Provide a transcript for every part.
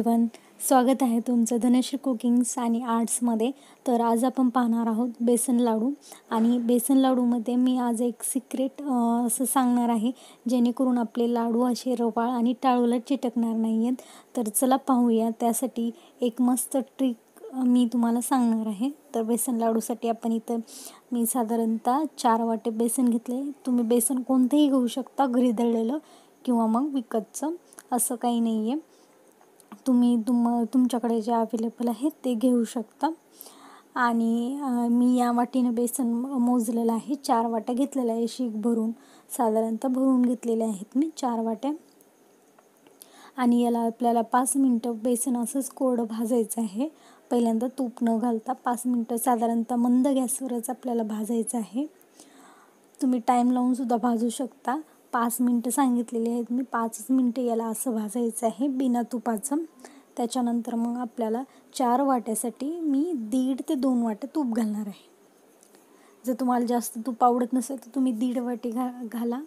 everyone स्वागत आहे तुमचं धनश्री कुकिंग्स आणि आर्ट्समध्ये तर आज आपण पाहणार आहोत बेसन लाडू आणि बेसन लाडूमध्ये मी आज एक सिक्रेट असं सांगणार आहे जेणेकरून आपले लाडू असे रवाळ आणि टाळूला चिटकणार नाही आहेत तर चला पाहूया त्यासाठी एक मस्त ट्रिक मी तुम्हाला सांगणार आहे तर बेसन लाडूसाठी आपण इथं मी साधारणतः चार वाटे बेसन घेतले तुम्ही बेसन कोणतंही घेऊ शकता घरी दळलेलं किंवा मग विकतचं असं काही नाही आहे तुम्ही तुम तुमच्याकडे जे अवेलेबल आहे ते घेऊ शकता आणि मी या वाटीनं बेसन मोजलेलं आहे चार वाट्या घेतलेल्या आहे शीक भरून साधारणतः भरून घेतलेल्या आहेत मी चार वाट्या आणि याला आपल्याला पाच मिनटं बेसन असंच कोरडं भाजायचं आहे पहिल्यांदा तूप न घालता पाच मिनटं साधारणतः मंद गॅसवरच आपल्याला भाजायचं आहे तुम्ही टाईम लावूनसुद्धा भाजू शकता पाच मिनटं सांगितलेली आहेत मी पाचच मिनटं याला असं भाजायचं आहे बिना तुपाचं त्याच्यानंतर मग आपल्याला चार वाट्यासाठी मी दीड ते दोन वाटे तूप घालणार आहे जर तुम्हाला जास्त तूप आवडत नसेल तर तुम्ही दीड वाटी घा घाला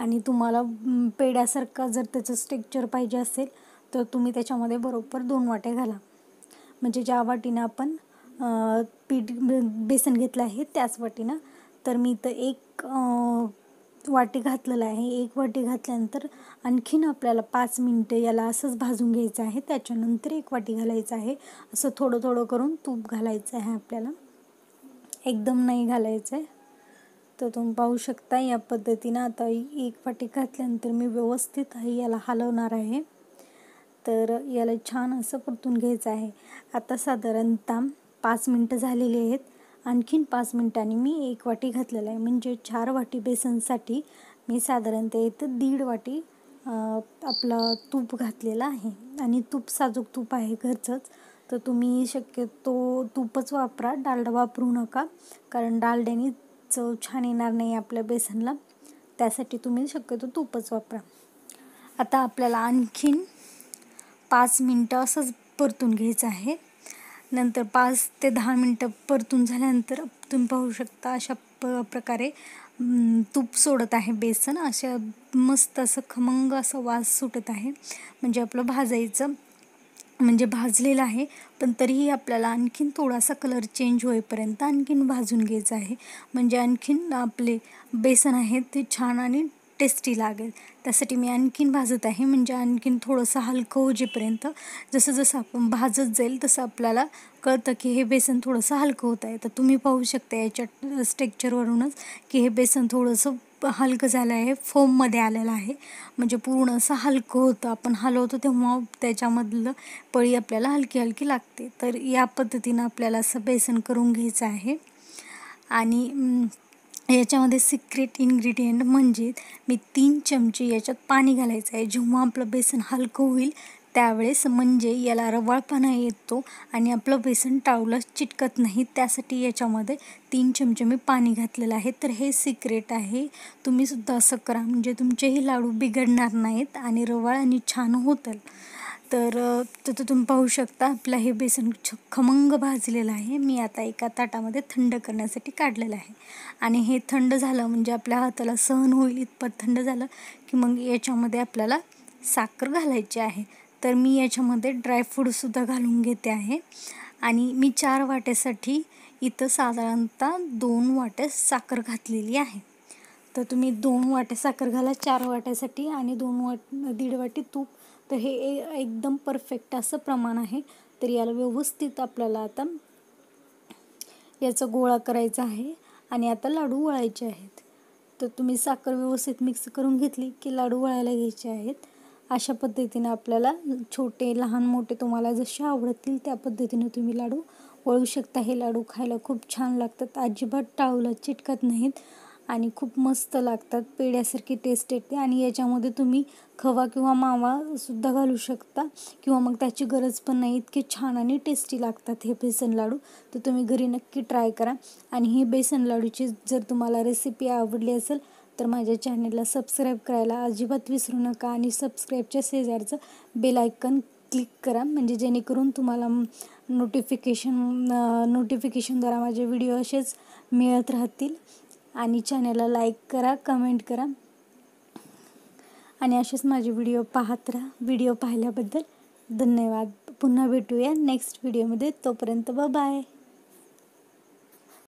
आणि तुम्हाला पेड्यासारखा जर त्याचं स्ट्रेक्चर पाहिजे असेल तर तुम्ही त्याच्यामध्ये बरोबर दोन वाटे घाला म्हणजे ज्या वाटीनं आपण पीठ बेसन घेतलं आहे त्याच वाटीनं तर मी इथं एक वाटी घातलेलं आहे एक वाटी घातल्यानंतर आणखीन आपल्याला पाच मिनटं याला असंच भाजून घ्यायचं आहे त्याच्यानंतर एक वाटी घालायचं आहे असं थोडं थोडं करून तूप घालायचं आहे आपल्याला एकदम नाही घालायचं आहे तर तुम्ही पाहू शकता या पद्धतीनं आता एक वाटी घातल्यानंतर मी व्यवस्थित आहे याला हलवणार आहे तर याला छान असं परतून घ्यायचं आहे आता साधारणतः पाच मिनटं झालेली आहेत आणखीन पाच मिनटांनी मी एक वाटी घातलेला आहे म्हणजे चार वाटी बेसनसाठी मी साधारणतः इथं दीड वाटी आपलं तूप घातलेलं आहे आणि तूप साजूक तूप आहे घरचंच तर तुम्ही शक्यतो तूपच वापरा डालडा वापरू नका कारण डालड्याने चव छान येणार नाही आपल्या बेसनला त्यासाठी तुम्ही शक्यतो तूपच वापरा आता आपल्याला आणखीन पाच मिनटं असंच परतून घ्यायचं आहे नंतर पाच ते दहा मिनटं परतून झाल्यानंतर तुम्ही पाहू शकता अशा प प्रकारे तूप सोडत आहे बेसन अशा मस्त असं खमंग असा वास सुटत आहे म्हणजे आपलं भाजायचं म्हणजे भाजलेलं आहे पण तरीही आपल्याला आणखीन थोडासा कलर चेंज होईपर्यंत आणखीन भाजून घ्यायचं आहे म्हणजे आणखीन आपले बेसन आहे ते छान आणि टेस्टी लागेल त्यासाठी मी आणखीन भाजत आहे म्हणजे आणखीन थोडंसं हलकं होजेपर्यंत जसं जसं आपण भाजत जाईल तसं आपल्याला कळतं की हे बेसन थोडंसं हलकं होत आहे तर तुम्ही पाहू शकता याच्या स्ट्रेक्चरवरूनच की हे बेसन थोडंसं हलकं झालं आहे फोममध्ये आलेलं आहे म्हणजे पूर्ण असं हलकं होतं आपण हलवतो तेव्हा त्याच्यामधलं पळी आपल्याला हलकी हलकी लागते तर या पद्धतीनं आपल्याला असं बेसन करून घ्यायचं आहे आणि याच्यामध्ये सिक्रेट इन्ग्रेडियंट म्हणजे मी तीन चमचे याच्यात पाणी घालायचं आहे जेव्हा आपलं बेसन हलकं होईल त्यावेळेस म्हणजे याला रवाळपणा येतो आणि आपलं बेसन टावलं चिटकत नाही त्यासाठी याच्यामध्ये तीन चमचे मी पाणी घातलेलं आहे तर हे सिक्रेट आहे तुम्हीसुद्धा असं करा म्हणजे तुमचेही लाडू बिघडणार नाहीत आणि रवाळ आणि छान होतील तर तिथं तुम्ही पाहू शकता आपलं हे बेसन खमंग भाजलेलं आहे मी आता एका ताटामध्ये थंड करण्यासाठी काढलेलं आहे आणि हे थंड झालं म्हणजे आपल्या हाताला सहन होईल इतपत थंड झालं की मग याच्यामध्ये आपल्याला साखर घालायची आहे तर मी याच्यामध्ये ड्रायफ्रूटसुद्धा घालून घेते आहे आणि मी चार वाट्यासाठी इथं साधारणतः दोन वाट्या साखर घातलेली आहे तर तुम्ही दोन वाट्या साखर घाला चार वाट्यासाठी आणि दोन वाट दीड वाटी तूप तर हे एकदम परफेक्ट असं प्रमाण आहे तर याला व्यवस्थित आपल्याला आता याचा गोळा करायचा आहे आणि आता लाडू वळायचे आहेत तर तुम्ही साखर व्यवस्थित मिक्स करून घेतली की लाडू वळायला घ्यायचे आहेत अशा पद्धतीने आपल्याला छोटे लहान मोठे तुम्हाला जसे आवडतील त्या पद्धतीने तुम्ही लाडू वळू शकता हे लाडू खायला खूप छान लागतात अजिबात टाळूला चिटकत नाहीत आणि खूप मस्त लागतात पेढ्यासारखी टेस्ट येते आणि याच्यामध्ये तुम्ही खवा किंवा मावासुद्धा घालू शकता किंवा मग त्याची गरज पण नाही इतके छान आणि टेस्टी लागतात हे बेसन लाडू तर तुम्ही घरी नक्की ट्राय करा आणि हे बेसन लाडूची जर तुम्हाला रेसिपी आवडली असेल तर माझ्या चॅनलला सबस्क्राईब करायला अजिबात विसरू नका आणि सबस्क्राईबच्या शेजारचं बेल क्लिक करा म्हणजे जेणेकरून तुम्हाला नोटिफिकेशन नोटिफिकेशनद्वारा माझे व्हिडिओ असेच मिळत राहतील आणि चॅनलला लाईक करा कमेंट करा आणि असेच माझे व्हिडिओ पाहत राहा व्हिडिओ पाहिल्याबद्दल धन्यवाद पुन्हा भेटूया नेक्स्ट व्हिडिओमध्ये तोपर्यंत बाय